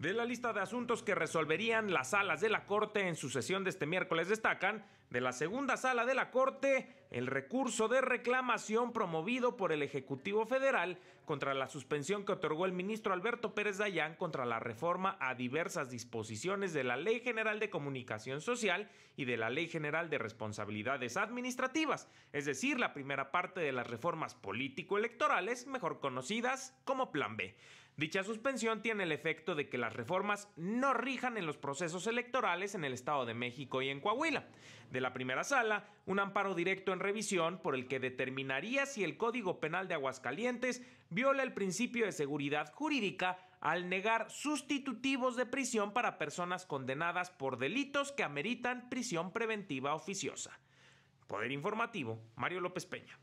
De la lista de asuntos que resolverían las salas de la Corte en su sesión de este miércoles destacan de la segunda sala de la Corte el recurso de reclamación promovido por el Ejecutivo Federal contra la suspensión que otorgó el ministro Alberto Pérez Dayán contra la reforma a diversas disposiciones de la Ley General de Comunicación Social y de la Ley General de Responsabilidades Administrativas, es decir, la primera parte de las reformas político-electorales, mejor conocidas como Plan B. Dicha suspensión tiene el efecto de que las reformas no rijan en los procesos electorales en el Estado de México y en Coahuila. De la primera sala, un amparo directo en revisión por el que determinaría si el Código Penal de Aguascalientes viola el principio de seguridad jurídica al negar sustitutivos de prisión para personas condenadas por delitos que ameritan prisión preventiva oficiosa. Poder Informativo, Mario López Peña.